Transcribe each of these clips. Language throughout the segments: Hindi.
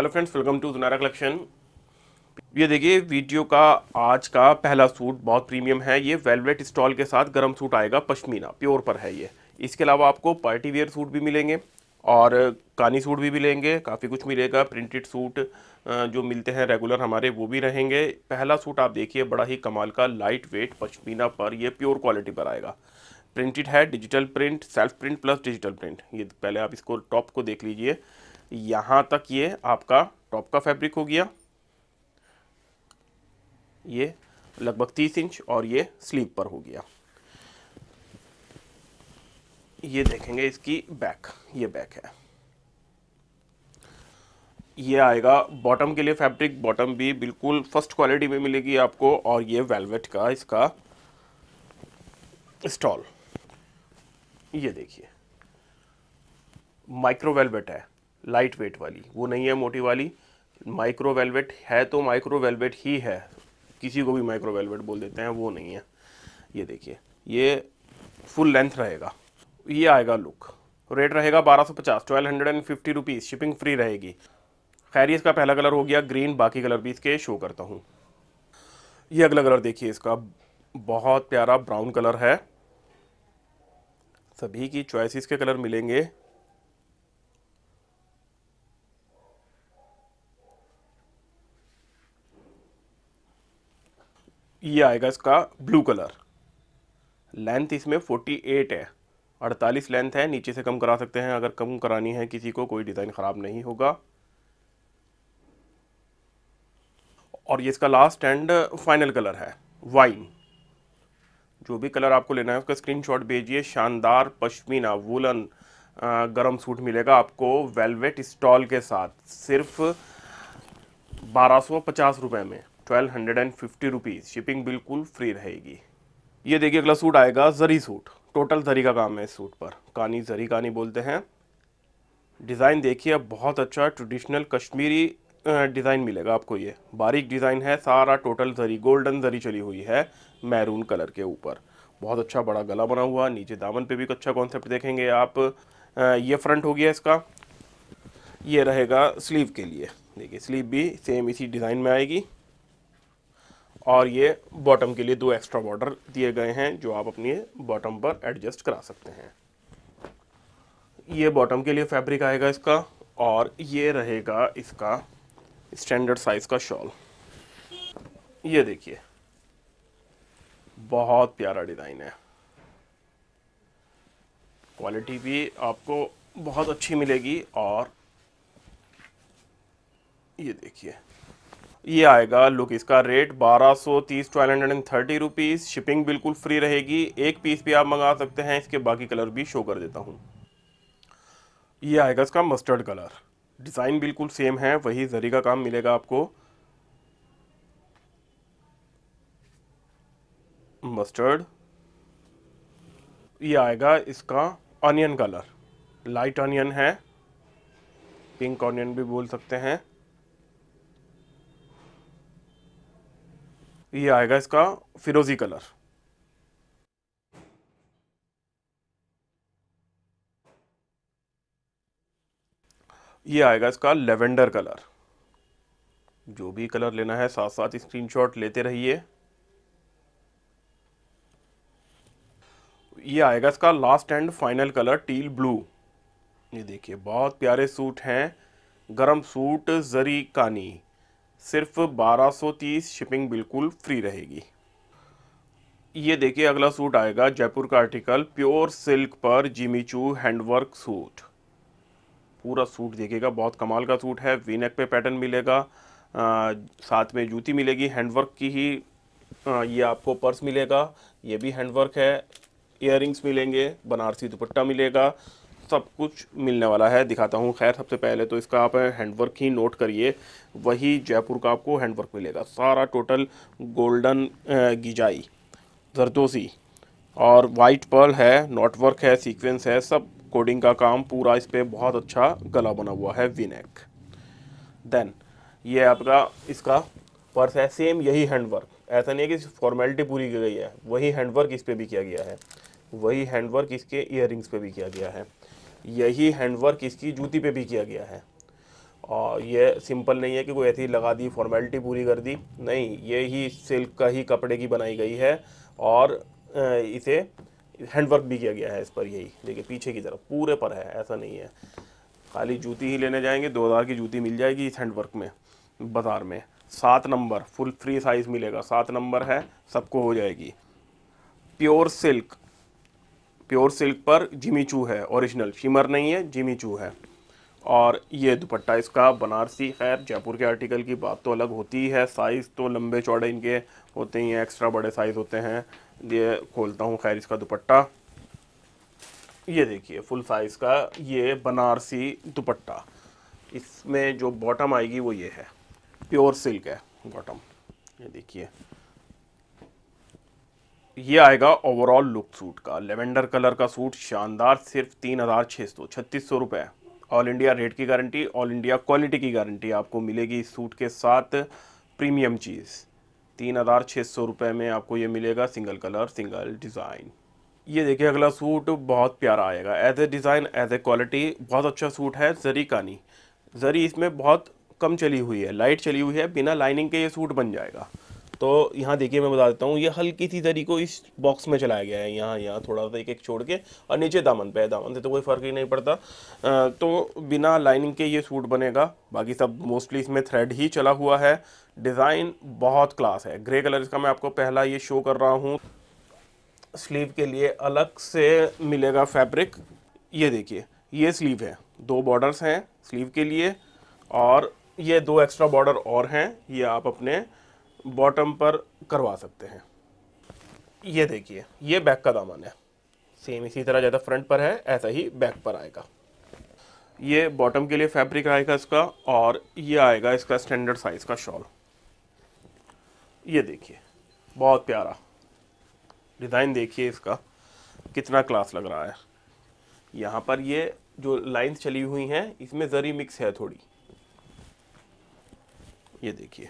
hello friends welcome to Sunara collection ये देखिए वीडियो का आज का पहला सूट बहुत प्रीमियम है ये वेलवेट स्टॉल के साथ गर्म सूट आएगा पश्मीना प्योर पर है ये इसके अलावा आपको पार्टी वेयर सूट भी मिलेंगे और कानी सूट भी मिलेंगे काफ़ी कुछ मिलेगा प्रिंटेड सूट जो मिलते हैं रेगुलर हमारे वो भी रहेंगे पहला सूट आप देखिए बड़ा ही कमाल का लाइट वेट पश्मीना पर यह प्योर क्वालिटी पर आएगा प्रिंटेड है digital print self print plus digital print ये पहले आप इसको टॉप को देख लीजिए यहां तक ये आपका टॉप का फैब्रिक हो गया ये लगभग तीस इंच और ये स्लीव पर हो गया ये देखेंगे इसकी बैक ये बैक है ये आएगा बॉटम के लिए फैब्रिक बॉटम भी बिल्कुल फर्स्ट क्वालिटी में मिलेगी आपको और ये वेलवेट का इसका स्टॉल ये देखिए माइक्रो वेलवेट है लाइट वेट वाली वो नहीं है मोटी वाली माइक्रो वेलवेट है तो माइक्रो वेलवेट ही है किसी को भी माइक्रो वेलवेट बोल देते हैं वो नहीं है ये देखिए ये फुल लेंथ रहेगा ये आएगा लुक रेट रहेगा बारह सौ पचास twelve hundred and fifty rupees shipping free रहेगी खैर इसका पहला कलर हो गया ग्रीन बाकी कलर भी इसके शो करता हूँ ये अगला कलर देखिए इसका बहुत प्यारा ब्राउन कलर है सभी की चॉइसिस के कलर मिलेंगे ये आएगा इसका ब्लू कलर लेंथ इसमें 48 है 48 लेंथ है नीचे से कम करा सकते हैं अगर कम करानी है किसी को कोई डिज़ाइन ख़राब नहीं होगा और ये इसका लास्ट एंड फाइनल कलर है वाइन जो भी कलर आपको लेना है उसका स्क्रीनशॉट भेजिए शानदार पश्मीना वुलन गरम सूट मिलेगा आपको वेलवेट स्टॉल के साथ सिर्फ बारह सौ पचास रुपये में twelve hundred and fifty rupees shipping बिल्कुल फ्री रहेगी ये देखिए अगला सूट आएगा जरी सूट टोटल जरी का काम है इस सूट पर कानी जरी कानी बोलते हैं डिज़ाइन देखिए अब बहुत अच्छा ट्रेडिशनल कश्मीरी डिज़ाइन मिलेगा आपको ये बारीक डिज़ाइन है सारा टोटल जरी गोल्डन जरी चली हुई है मैरून कलर के ऊपर बहुत अच्छा बड़ा गला बना हुआ नीचे दामन पे भी अच्छा कॉन्सेप्ट देखेंगे आप ये फ्रंट हो गया इसका ये रहेगा स्लीव के लिए देखिए स्लीव भी सेम इसी डिज़ाइन में आएगी और ये बॉटम के लिए दो एक्स्ट्रा बॉर्डर दिए गए हैं जो आप अपनी बॉटम पर एडजस्ट करा सकते हैं ये बॉटम के लिए फैब्रिक आएगा इसका और ये रहेगा इसका स्टैंडर्ड साइज़ का शॉल ये देखिए बहुत प्यारा डिज़ाइन है क्वालिटी भी आपको बहुत अच्छी मिलेगी और ये देखिए ये आएगा लुक इसका रेट बारह सौ तीस twelve hundred and thirty rupees shipping बिल्कुल फ्री रहेगी एक पीस भी आप मंगा सकते हैं इसके बाकी कलर भी शो कर देता हूँ ये आएगा इसका मस्टर्ड कलर डिज़ाइन बिल्कुल सेम है वही जरी का काम मिलेगा आपको मस्टर्ड ये आएगा इसका अनियन कलर लाइट अनियन है पिंक ऑनियन भी बोल सकते हैं ये आएगा इसका फिरोजी कलर ये आएगा इसका लेवेंडर कलर जो भी कलर लेना है साथ साथ स्क्रीनशॉट लेते रहिए ये आएगा इसका last and final colour teal blue ये देखिए बहुत प्यारे सूट हैं गरम सूट जरी कानी सिर्फ 1230 शिपिंग बिल्कुल फ्री रहेगी ये देखिए अगला सूट आएगा जयपुर का आर्टिकल प्योर सिल्क पर जिमीचू हैंडवर्क सूट पूरा सूट देखिएगा बहुत कमाल का सूट है वीनेक पे पैटर्न मिलेगा आ, साथ में जूती मिलेगी हैंडवर्क की ही आ, ये आपको पर्स मिलेगा ये भी हैंडवर्क है इयर मिलेंगे बनारसी दुपट्टा मिलेगा सब कुछ मिलने वाला है दिखाता हूँ खैर सबसे पहले तो इसका आप हैंडवर्क ही नोट करिए वही जयपुर का आपको हैंडवर्क मिलेगा सारा टोटल गोल्डन गिजाई जरदोसी और वाइट पर्ल है नोटवर्क है सीक्वेंस है सब कोडिंग का काम पूरा इस पर बहुत अच्छा गला बना हुआ है विनेक देन ये आपका इसका पर्स है सेम यही हैंडवर्क ऐसा नहीं है कि फॉर्मेलिटी पूरी की गई है वही हैंडवर्क इस पर भी किया गया है वही हैंडवर्क इसके ईयर पे भी किया गया है यही हैंडवर्क इसकी जूती पे भी किया गया है और ये सिंपल नहीं है कि कोई ऐसी ही लगा दी फॉर्मेलिटी पूरी कर दी नहीं ये ही सिल्क का ही कपड़े की बनाई गई है और इसे हैंडवर्क भी किया गया है इस पर यही देखिए पीछे की तरफ पूरे पर है ऐसा नहीं है खाली जूती ही लेने जाएंगे दो हज़ार की जूती मिल जाएगी इस हैंडवर्क में बाज़ार में सात नंबर फुल फ्री साइज़ मिलेगा सात नंबर है सबको हो जाएगी प्योर सिल्क प्योर सिल्क पर जिमी चू है ओरिजिनल शिमर नहीं है जिमी चू है और ये दुपट्टा इसका बनारसी खैर जयपुर के आर्टिकल की बात तो अलग होती है साइज़ तो लंबे चौड़े इनके होते ही हैं एक्स्ट्रा बड़े साइज़ होते हैं ये खोलता हूँ खैर इसका दुपट्टा ये देखिए फुल साइज़ का ये बनारसी दुपट्टा इसमें जो बॉटम आएगी वो ये है प्योर सिल्क है बॉटम ये देखिए ये आएगा ओवरऑल लुक सूट का लेवेंडर कलर का सूट शानदार सिर्फ तीन हज़ार छः सौ छत्तीस सौ रुपये ऑल इंडिया रेट की गारंटी ऑल इंडिया क्वालिटी की गारंटी आपको मिलेगी इस सूट के साथ प्रीमियम चीज़ तीन हज़ार छः सौ रुपये में आपको ये मिलेगा सिंगल कलर सिंगल डिज़ाइन ये देखिए अगला सूट बहुत प्यारा आएगा as a design as a quality बहुत अच्छा सूट है जरी कानी जरी इसमें बहुत कम चली हुई है लाइट चली हुई है बिना लाइनिंग के ये सूट बन जाएगा तो यहाँ देखिए मैं बता देता हूँ ये हल्की सी दरी को इस बॉक्स में चलाया गया है यहाँ यहाँ थोड़ा सा एक एक छोड़ के और नीचे दामन पे है दामन से तो कोई फ़र्क ही नहीं पड़ता तो बिना लाइनिंग के ये सूट बनेगा बाकी सब मोस्टली इसमें थ्रेड ही चला हुआ है डिज़ाइन बहुत क्लास है ग्रे कलर इसका मैं आपको पहला ये शो कर रहा हूँ स्लीव के लिए अलग से मिलेगा फैब्रिक ये देखिए ये स्लीव है दो बॉर्डर्स हैं स्लीव के लिए और ये दो एक्स्ट्रा बॉर्डर और हैं ये आप अपने बॉटम पर करवा सकते हैं ये देखिए ये बैक का दामन है सेम इसी तरह जैसा फ्रंट पर है ऐसा ही बैक पर आएगा ये बॉटम के लिए फैब्रिक आएगा इसका और ये आएगा इसका स्टैंडर्ड साइज़ का शॉल ये देखिए बहुत प्यारा डिज़ाइन देखिए इसका कितना क्लास लग रहा है यहाँ पर ये जो लाइंस चली हुई हैं इसमें ज़री मिक्स है थोड़ी ये देखिए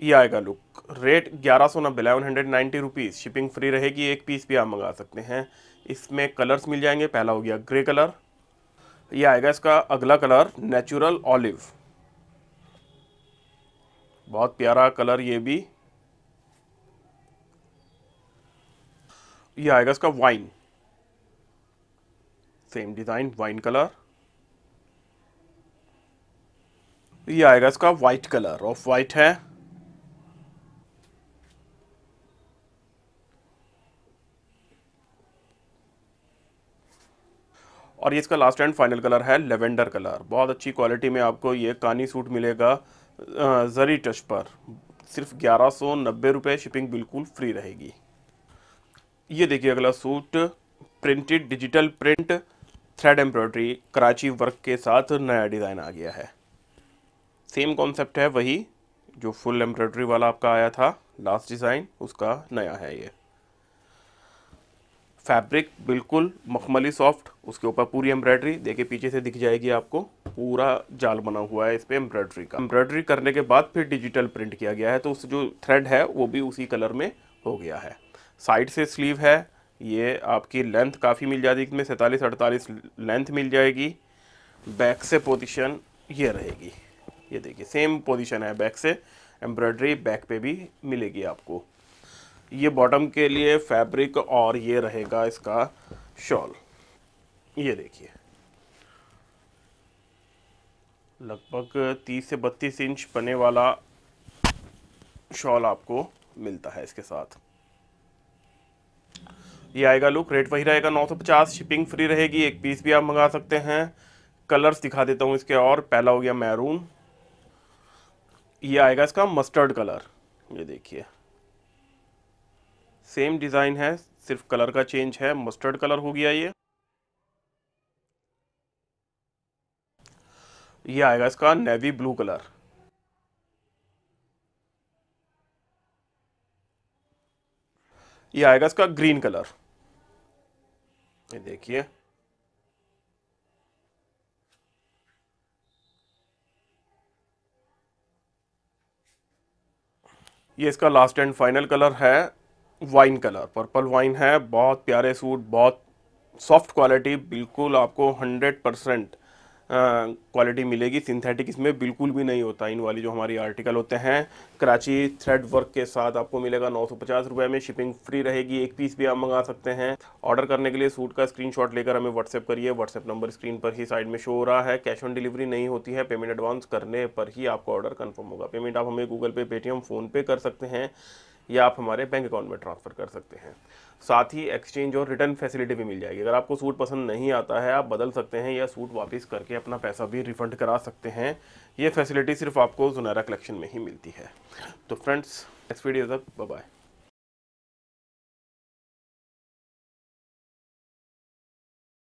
ये आएगा लुक रेट ग्यारह सौ नब्बे eleven hundred ninety rupees shipping free रहेगी एक पीस भी आप मंगा सकते हैं इसमें कलर्स मिल जाएंगे पहला हो गया ग्रे कलर ये आएगा इसका अगला कलर नेचुरल ऑलिव बहुत प्यारा कलर ये भी ये e आएगा इसका wine same design wine colour ये आएगा इसका वाइट कलर ऑफ वाइट है और ये इसका लास्ट एंड फाइनल कलर है लेवेंडर कलर बहुत अच्छी क्वालिटी में आपको ये कानी सूट मिलेगा जरी टच पर सिर्फ ग्यारह सौ नब्बे रुपये शिपिंग बिल्कुल फ्री रहेगी ये देखिए अगला suit printed digital print thread embroidery Karachi work के साथ नया डिज़ाइन आ गया है सेम कॉन्सेप्ट है वही जो फुल एम्ब्रॉयडरी वाला आपका आया था लास्ट डिज़ाइन उसका नया है ये फैब्रिक बिल्कुल मखमली सॉफ्ट उसके ऊपर पूरी एम्ब्रॉयडरी देखिए पीछे से दिख जाएगी आपको पूरा जाल बना हुआ है इस पर एम्ब्रॉयडरी का एम्ब्रॉयडरी करने के बाद फिर डिजिटल प्रिंट किया गया है तो उस जो थ्रेड है वो भी उसी कलर में हो गया है साइड से स्लीव है ये आपकी लेंथ काफ़ी मिल जाएगी इसमें सैंतालीस अड़तालीस लेंथ मिल जाएगी बैक से पोजिशन ये रहेगी ये देखिए सेम पोजिशन है बैक से एम्ब्रॉयडरी बैक पर भी मिलेगी आपको ये बॉटम के लिए फैब्रिक और ये रहेगा इसका शॉल ये देखिए लगभग 30 से 32 इंच पने वाला शॉल आपको मिलता है इसके साथ ये आएगा लुक रेट वही रहेगा 950 शिपिंग फ्री रहेगी एक पीस भी आप मंगा सकते हैं कलर्स दिखा देता हूँ इसके और पहला हो गया मैरून ये आएगा इसका मस्टर्ड कलर ये देखिए सेम डिज़ाइन है सिर्फ कलर का चेंज है मस्टर्ड कलर हो गया ये ये आएगा इसका नेवी ब्लू कलर ये आएगा इसका ग्रीन कलर ये देखिए ये इसका लास्ट एंड फाइनल कलर है वाइन कलर पर्पल वाइन है बहुत प्यारे सूट बहुत सॉफ्ट क्वालिटी बिल्कुल आपको 100 परसेंट क्वालिटी मिलेगी सिंथेटिक इसमें बिल्कुल भी नहीं होता इन वाली जो हमारी आर्टिकल होते हैं कराची थ्रेड वर्क के साथ आपको मिलेगा नौ सौ पचास रुपये में शिपिंग फ्री रहेगी एक पीस भी आप मंगा सकते हैं ऑर्डर करने के लिए सूट का स्क्रीनशॉट लेकर हमें व्हाट्सएप करिए व्हाट्सएप नंबर स्क्रीन पर ही साइड में शो हो रहा है कैश ऑन डिलीवरी नहीं होती है पेमेंट एडवांस करने पर ही आपका ऑर्डर कन्फर्म होगा पेमेंट आप हमें गूगल पे पेटीएम फ़ोनपे कर सकते हैं या आप हमारे बैंक अकाउंट में ट्रांसफ़र कर सकते हैं साथ ही एक्सचेंज और रिटर्न फैसिलिटी भी मिल जाएगी अगर आपको सूट पसंद नहीं आता है आप बदल सकते हैं या सूट वापस करके अपना पैसा भी रिफ़ंड करा सकते हैं ये फैसिलिटी सिर्फ आपको जुनैरा कलेक्शन में ही मिलती है तो फ्रेंड्स नेक्स्ट वीडियो तक बाय